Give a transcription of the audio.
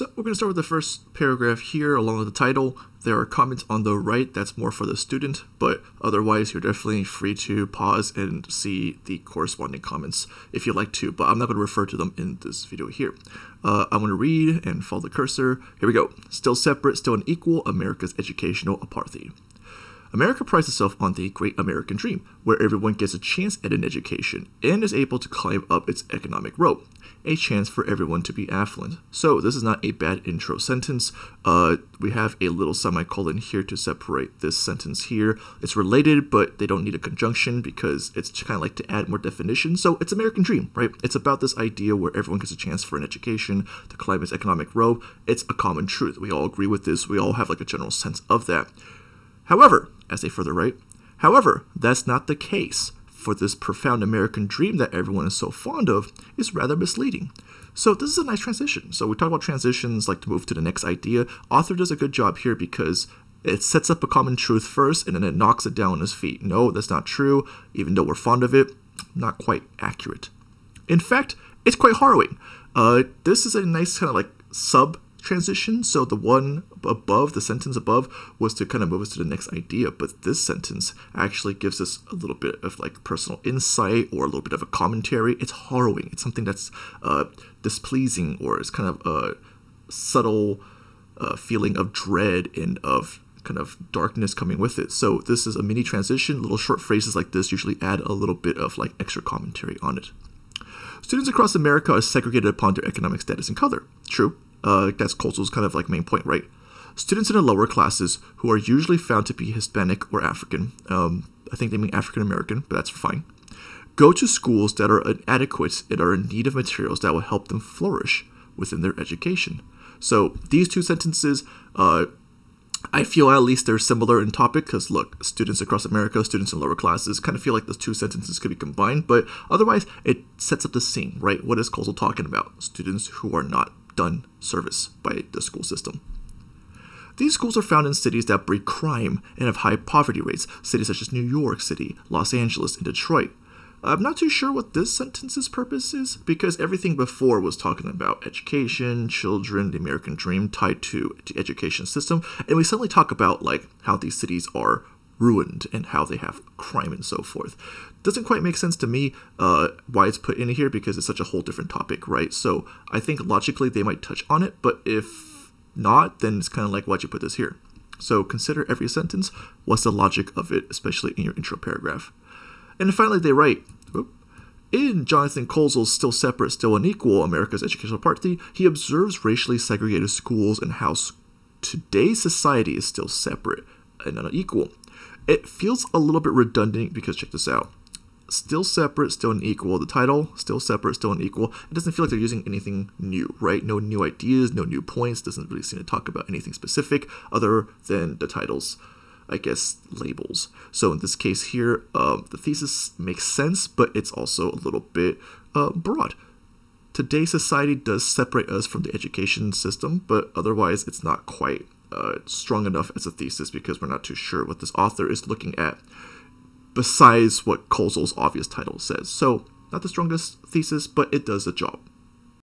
So we're going to start with the first paragraph here along with the title. There are comments on the right that's more for the student, but otherwise you're definitely free to pause and see the corresponding comments if you'd like to, but I'm not going to refer to them in this video here. Uh, I'm going to read and follow the cursor. Here we go. Still separate, still unequal, America's educational apartheid. America prides itself on the great American dream, where everyone gets a chance at an education and is able to climb up its economic rope, a chance for everyone to be affluent. So, this is not a bad intro sentence. Uh, we have a little semicolon here to separate this sentence here. It's related, but they don't need a conjunction because it's kind of like to add more definition. So, it's American dream, right? It's about this idea where everyone gets a chance for an education to climb its economic rope. It's a common truth. We all agree with this, we all have like a general sense of that. However, as they further write, however, that's not the case, for this profound American dream that everyone is so fond of is rather misleading. So this is a nice transition. So we talk about transitions, like to move to the next idea. Author does a good job here because it sets up a common truth first and then it knocks it down on his feet. No, that's not true, even though we're fond of it, not quite accurate. In fact, it's quite harrowing. Uh, this is a nice kind of like sub transition. So the one above, the sentence above, was to kind of move us to the next idea. But this sentence actually gives us a little bit of like personal insight or a little bit of a commentary. It's harrowing. It's something that's uh, displeasing or it's kind of a subtle uh, feeling of dread and of kind of darkness coming with it. So this is a mini transition. Little short phrases like this usually add a little bit of like extra commentary on it. Students across America are segregated upon their economic status and color. True, uh, that's Colzell's kind of like main point, right? Students in the lower classes who are usually found to be Hispanic or African, um, I think they mean African American, but that's fine, go to schools that are inadequate and are in need of materials that will help them flourish within their education. So these two sentences, uh, I feel at least they're similar in topic because look, students across America, students in lower classes, kind of feel like those two sentences could be combined, but otherwise it sets up the scene, right? What is Kozel talking about? Students who are not done service by the school system. These schools are found in cities that breed crime and have high poverty rates, cities such as New York City, Los Angeles, and Detroit. I'm not too sure what this sentence's purpose is because everything before was talking about education, children, the American dream tied to the education system, and we suddenly talk about like how these cities are ruined and how they have crime and so forth. Doesn't quite make sense to me uh, why it's put in here because it's such a whole different topic, right? So I think logically they might touch on it, but if not, then it's kind of like why'd you put this here? So consider every sentence. What's the logic of it, especially in your intro paragraph? And finally, they write. In Jonathan Coles's Still Separate, Still Unequal America's Educational Party, he observes racially segregated schools and how today's society is still separate and unequal. It feels a little bit redundant because check this out. Still separate, still unequal. The title, still separate, still unequal. It doesn't feel like they're using anything new, right? No new ideas, no new points. Doesn't really seem to talk about anything specific other than the titles. I guess, labels. So in this case here, um, the thesis makes sense, but it's also a little bit uh, broad. Today's society does separate us from the education system, but otherwise it's not quite uh, strong enough as a thesis because we're not too sure what this author is looking at besides what Kozel's obvious title says. So, not the strongest thesis, but it does the job.